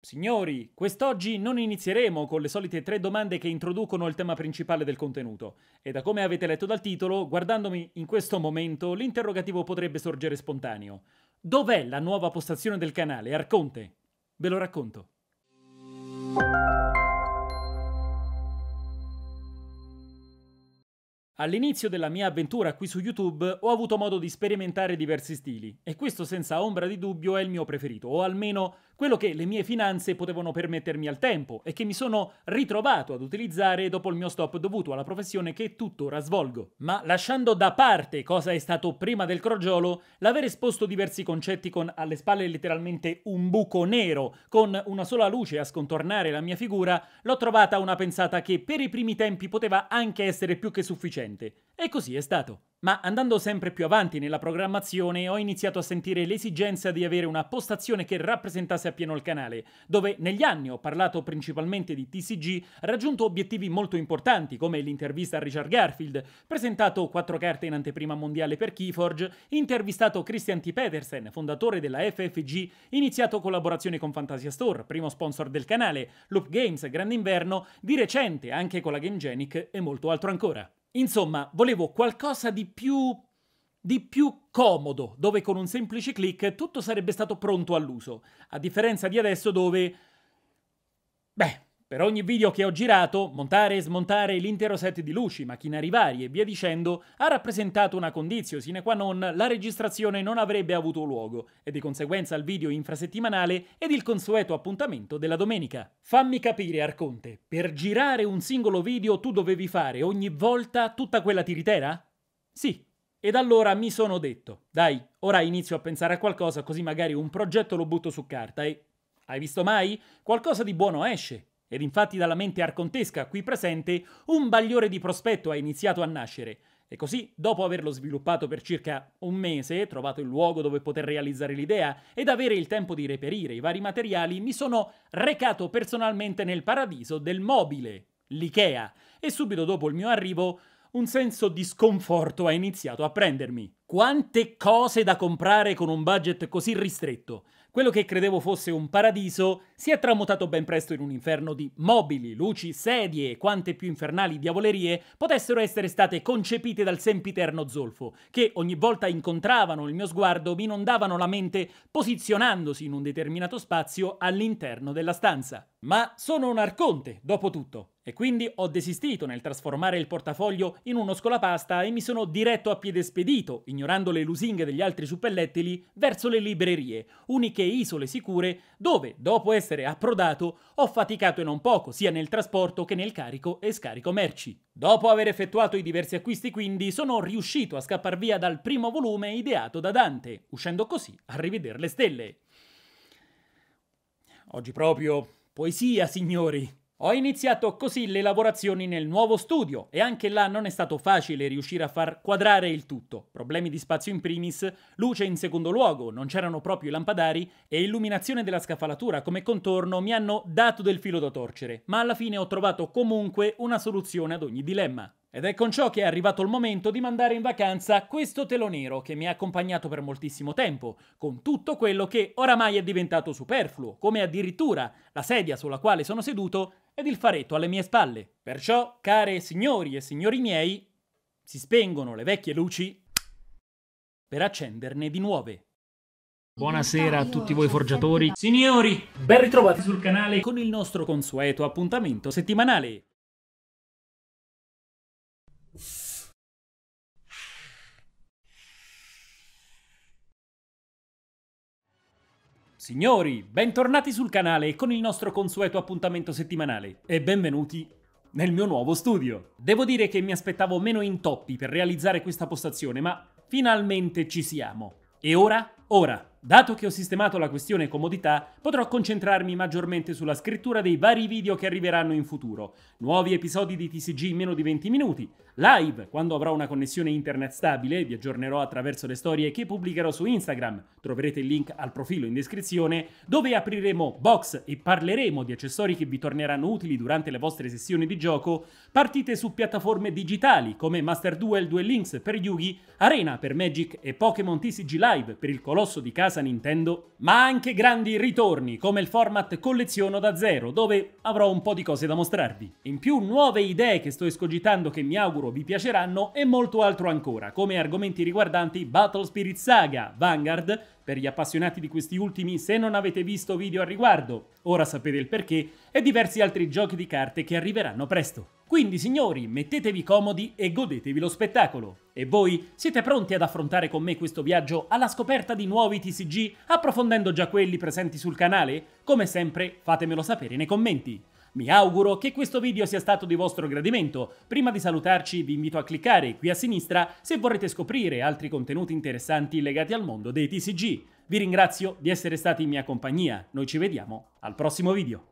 Signori, quest'oggi non inizieremo con le solite tre domande che introducono il tema principale del contenuto, e da come avete letto dal titolo, guardandomi in questo momento, l'interrogativo potrebbe sorgere spontaneo. Dov'è la nuova postazione del canale, Arconte? Ve lo racconto. All'inizio della mia avventura qui su YouTube ho avuto modo di sperimentare diversi stili, e questo senza ombra di dubbio è il mio preferito, o almeno quello che le mie finanze potevano permettermi al tempo e che mi sono ritrovato ad utilizzare dopo il mio stop dovuto alla professione che tuttora svolgo. Ma lasciando da parte cosa è stato prima del crogiolo, l'aver esposto diversi concetti con alle spalle letteralmente un buco nero, con una sola luce a scontornare la mia figura, l'ho trovata una pensata che per i primi tempi poteva anche essere più che sufficiente. E così è stato. Ma andando sempre più avanti nella programmazione ho iniziato a sentire l'esigenza di avere una postazione che rappresentasse appieno il canale, dove negli anni ho parlato principalmente di TCG, raggiunto obiettivi molto importanti come l'intervista a Richard Garfield, presentato quattro carte in anteprima mondiale per Keyforge, intervistato Christian T. Petersen, fondatore della FFG, iniziato collaborazioni con Fantasia Store, primo sponsor del canale, Loop Games, Grande Inverno, di recente anche con la Game Genic e molto altro ancora. Insomma, volevo qualcosa di più di più comodo, dove con un semplice clic tutto sarebbe stato pronto all'uso, a differenza di adesso dove beh, per ogni video che ho girato, montare e smontare l'intero set di luci, macchinari vari e via dicendo ha rappresentato una condizione sine qua non la registrazione non avrebbe avuto luogo e di conseguenza il video infrasettimanale ed il consueto appuntamento della domenica. Fammi capire Arconte, per girare un singolo video tu dovevi fare ogni volta tutta quella tiritera? Sì. Ed allora mi sono detto, dai, ora inizio a pensare a qualcosa così magari un progetto lo butto su carta e... Hai visto mai? Qualcosa di buono esce. Ed infatti dalla mente arcontesca qui presente un bagliore di prospetto ha iniziato a nascere, e così, dopo averlo sviluppato per circa un mese, trovato il luogo dove poter realizzare l'idea ed avere il tempo di reperire i vari materiali, mi sono recato personalmente nel paradiso del mobile, l'IKEA, e subito dopo il mio arrivo un senso di sconforto ha iniziato a prendermi. Quante cose da comprare con un budget così ristretto! Quello che credevo fosse un paradiso si è tramutato ben presto in un inferno di mobili, luci, sedie e quante più infernali diavolerie potessero essere state concepite dal sempiterno zolfo, che ogni volta incontravano il mio sguardo mi inondavano la mente posizionandosi in un determinato spazio all'interno della stanza. Ma sono un arconte, dopo tutto. E quindi ho desistito nel trasformare il portafoglio in uno scolapasta e mi sono diretto a piede spedito, ignorando le lusinghe degli altri suppellettili, verso le librerie, uniche isole sicure, dove, dopo essere approdato, ho faticato e non poco, sia nel trasporto che nel carico e scarico merci. Dopo aver effettuato i diversi acquisti quindi, sono riuscito a scappar via dal primo volume ideato da Dante, uscendo così a rivedere le stelle. Oggi proprio... Poesia, signori! Ho iniziato così le lavorazioni nel nuovo studio e anche là non è stato facile riuscire a far quadrare il tutto. Problemi di spazio in primis, luce in secondo luogo, non c'erano proprio i lampadari e illuminazione della scaffalatura come contorno mi hanno dato del filo da torcere, ma alla fine ho trovato comunque una soluzione ad ogni dilemma. Ed è con ciò che è arrivato il momento di mandare in vacanza questo telo nero che mi ha accompagnato per moltissimo tempo, con tutto quello che oramai è diventato superfluo, come addirittura la sedia sulla quale sono seduto ed il faretto alle mie spalle. Perciò, care signori e signori miei, si spengono le vecchie luci per accenderne di nuove. Buonasera a tutti voi forgiatori. Signori, ben ritrovati sul canale con il nostro consueto appuntamento settimanale. Signori, bentornati sul canale con il nostro consueto appuntamento settimanale e benvenuti nel mio nuovo studio. Devo dire che mi aspettavo meno intoppi per realizzare questa postazione, ma finalmente ci siamo. E ora Ora, dato che ho sistemato la questione comodità, potrò concentrarmi maggiormente sulla scrittura dei vari video che arriveranno in futuro, nuovi episodi di TCG in meno di 20 minuti, live quando avrò una connessione internet stabile, vi aggiornerò attraverso le storie che pubblicherò su Instagram, troverete il link al profilo in descrizione, dove apriremo box e parleremo di accessori che vi torneranno utili durante le vostre sessioni di gioco, partite su piattaforme digitali come Master Duel 2 Links per Yugi, Arena per Magic e Pokémon TCG Live per il Colore colosso di casa Nintendo, ma anche grandi ritorni come il format colleziono da zero, dove avrò un po' di cose da mostrarvi. In più nuove idee che sto escogitando che mi auguro vi piaceranno e molto altro ancora, come argomenti riguardanti Battle Spirit Saga, Vanguard, per gli appassionati di questi ultimi se non avete visto video al riguardo, ora sapete il perché, e diversi altri giochi di carte che arriveranno presto. Quindi signori, mettetevi comodi e godetevi lo spettacolo. E voi siete pronti ad affrontare con me questo viaggio alla scoperta di nuovi TCG, approfondendo già quelli presenti sul canale? Come sempre fatemelo sapere nei commenti. Mi auguro che questo video sia stato di vostro gradimento. Prima di salutarci vi invito a cliccare qui a sinistra se vorrete scoprire altri contenuti interessanti legati al mondo dei TCG. Vi ringrazio di essere stati in mia compagnia, noi ci vediamo al prossimo video.